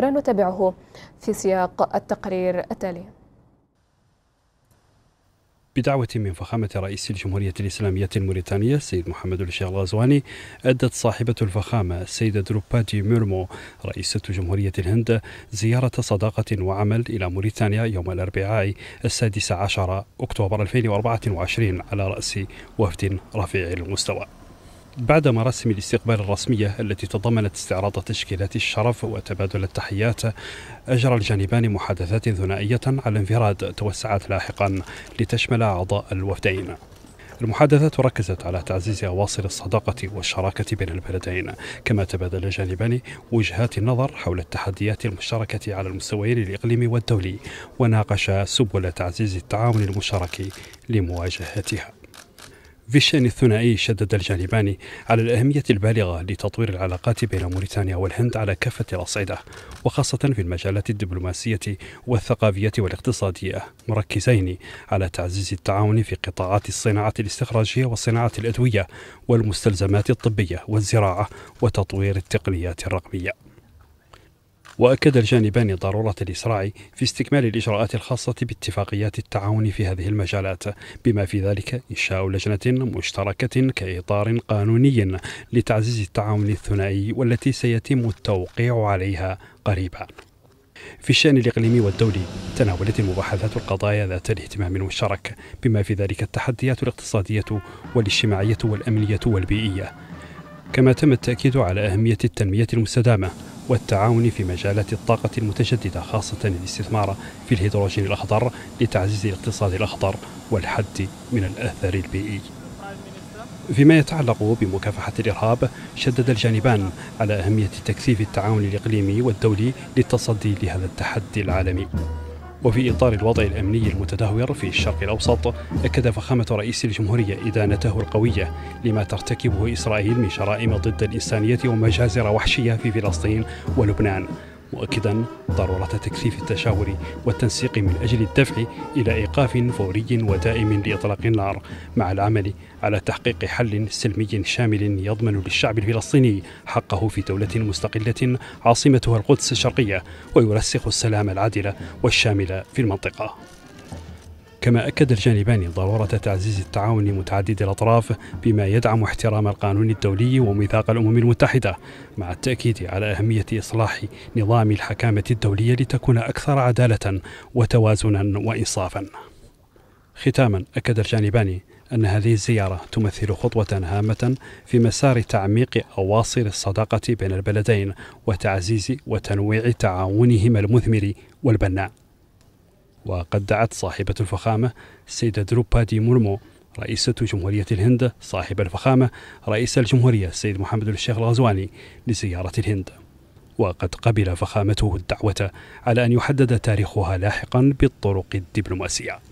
نتابعه في سياق التقرير التالي بدعوة من فخامة رئيس الجمهورية الإسلامية الموريتانية السيد محمد الشيخ الغزواني أدت صاحبة الفخامة السيدة دروباجي ميرمو رئيسة جمهورية الهند زيارة صداقة وعمل إلى موريتانيا يوم الأربعاء السادس عشر أكتوبر 2024 على رأس وفد رفيع المستوى بعد مراسم الاستقبال الرسمية التي تضمنت استعراض تشكيلات الشرف وتبادل التحيات أجرى الجانبان محادثات ثنائية على انفراد توسعت لاحقا لتشمل أعضاء الوفدين المحادثات ركزت على تعزيز أواصر الصداقة والشراكة بين البلدين كما تبادل الجانبان وجهات النظر حول التحديات المشتركة على المستويين الإقليمي والدولي وناقشا سبل تعزيز التعاون المشترك لمواجهتها في الشأن الثنائي شدد الجانبان على الأهمية البالغة لتطوير العلاقات بين موريتانيا والهند على كافة الأصعدة وخاصة في المجالات الدبلوماسية والثقافية والاقتصادية مركزين على تعزيز التعاون في قطاعات الصناعة الاستخراجية وصناعة الأدوية والمستلزمات الطبية والزراعة وتطوير التقنيات الرقمية وأكد الجانبان ضرورة الإسراع في استكمال الإجراءات الخاصة باتفاقيات التعاون في هذه المجالات بما في ذلك إنشاء لجنة مشتركة كإطار قانوني لتعزيز التعاون الثنائي والتي سيتم التوقيع عليها قريبا في الشأن الإقليمي والدولي تناولت المباحثات القضايا ذات الاهتمام المشترك بما في ذلك التحديات الاقتصادية والاجتماعية والأمنية والبيئية كما تم التأكيد على أهمية التنمية المستدامة والتعاون في مجالات الطاقة المتجددة خاصة الاستثمار في الهيدروجين الأخضر لتعزيز الاقتصاد الأخضر والحد من الأثر البيئي فيما يتعلق بمكافحة الإرهاب شدد الجانبان على أهمية تكثيف التعاون الإقليمي والدولي للتصدي لهذا التحدي العالمي وفي إطار الوضع الأمني المتدهور في الشرق الأوسط أكد فخامة رئيس الجمهورية إدانته القوية لما ترتكبه إسرائيل من شرائم ضد الإنسانية ومجازر وحشية في فلسطين ولبنان مؤكدا ضرورة تكثيف التشاور والتنسيق من أجل الدفع إلى إيقاف فوري ودائم لإطلاق النار مع العمل على تحقيق حل سلمي شامل يضمن للشعب الفلسطيني حقه في دولة مستقلة عاصمتها القدس الشرقية ويرسخ السلام العادل والشامل في المنطقة كما أكد الجانبان ضرورة تعزيز التعاون متعدد الأطراف بما يدعم احترام القانون الدولي وميثاق الأمم المتحدة مع التأكيد على أهمية إصلاح نظام الحكامة الدولية لتكون أكثر عدالة وتوازنا وإنصافا ختاما أكد الجانبان أن هذه الزيارة تمثل خطوة هامة في مسار تعميق أواصر الصداقة بين البلدين وتعزيز وتنويع تعاونهما المثمر والبناء وقد دعت صاحبة الفخامة السيدة دروبادي مورمو رئيسة جمهورية الهند صاحب الفخامة رئيس الجمهورية السيد محمد الشيخ الغزواني لزيارة الهند وقد قبل فخامته الدعوة على أن يحدد تاريخها لاحقا بالطرق الدبلوماسية